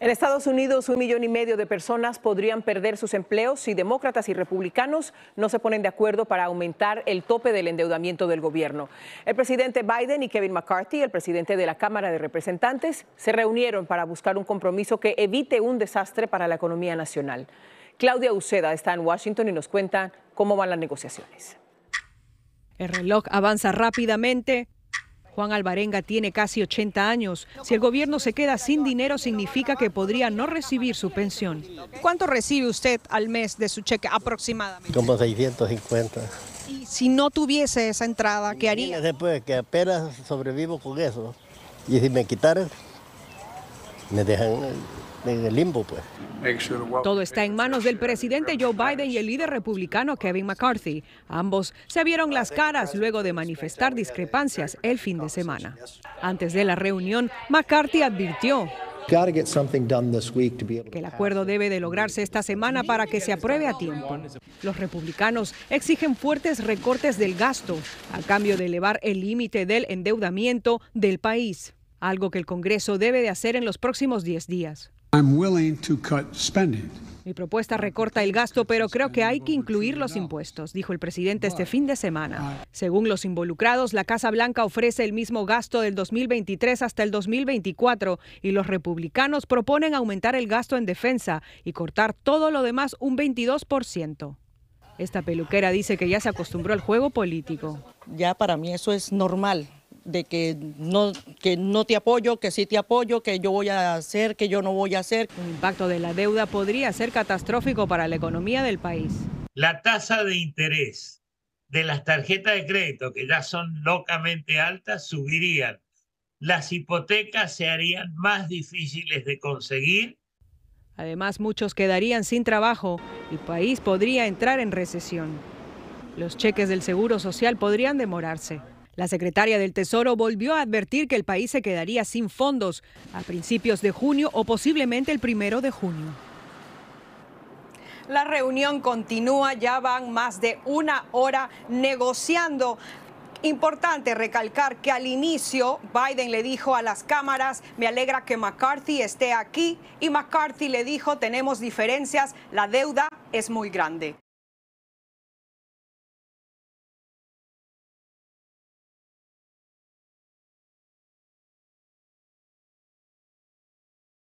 En Estados Unidos, un millón y medio de personas podrían perder sus empleos si demócratas y republicanos no se ponen de acuerdo para aumentar el tope del endeudamiento del gobierno. El presidente Biden y Kevin McCarthy, el presidente de la Cámara de Representantes, se reunieron para buscar un compromiso que evite un desastre para la economía nacional. Claudia Uceda está en Washington y nos cuenta cómo van las negociaciones. El reloj avanza rápidamente Juan Alvarenga tiene casi 80 años. Si el gobierno se queda sin dinero, significa que podría no recibir su pensión. ¿Cuánto recibe usted al mes de su cheque aproximadamente? Como 650. Y si no tuviese esa entrada, ¿qué haría? Después que apenas sobrevivo con eso. Y si me quitaran, me dejan en el limbo, pues. Todo está en manos del presidente Joe Biden y el líder republicano Kevin McCarthy. Ambos se vieron las caras luego de manifestar discrepancias el fin de semana. Antes de la reunión, McCarthy advirtió que el acuerdo debe de lograrse esta semana para que se apruebe a tiempo. Los republicanos exigen fuertes recortes del gasto a cambio de elevar el límite del endeudamiento del país, algo que el Congreso debe de hacer en los próximos 10 días. Mi propuesta recorta el gasto, pero creo que hay que incluir los impuestos, dijo el presidente este fin de semana. Según los involucrados, la Casa Blanca ofrece el mismo gasto del 2023 hasta el 2024 y los republicanos proponen aumentar el gasto en defensa y cortar todo lo demás un 22%. Esta peluquera dice que ya se acostumbró al juego político. Ya para mí eso es normal de que no, que no te apoyo, que sí te apoyo, que yo voy a hacer, que yo no voy a hacer. El impacto de la deuda podría ser catastrófico para la economía del país. La tasa de interés de las tarjetas de crédito, que ya son locamente altas, subirían. Las hipotecas se harían más difíciles de conseguir. Además, muchos quedarían sin trabajo. El país podría entrar en recesión. Los cheques del Seguro Social podrían demorarse. La secretaria del Tesoro volvió a advertir que el país se quedaría sin fondos a principios de junio o posiblemente el primero de junio. La reunión continúa, ya van más de una hora negociando Importante recalcar que al inicio Biden le dijo a las cámaras, me alegra que McCarthy esté aquí y McCarthy le dijo, tenemos diferencias, la deuda es muy grande.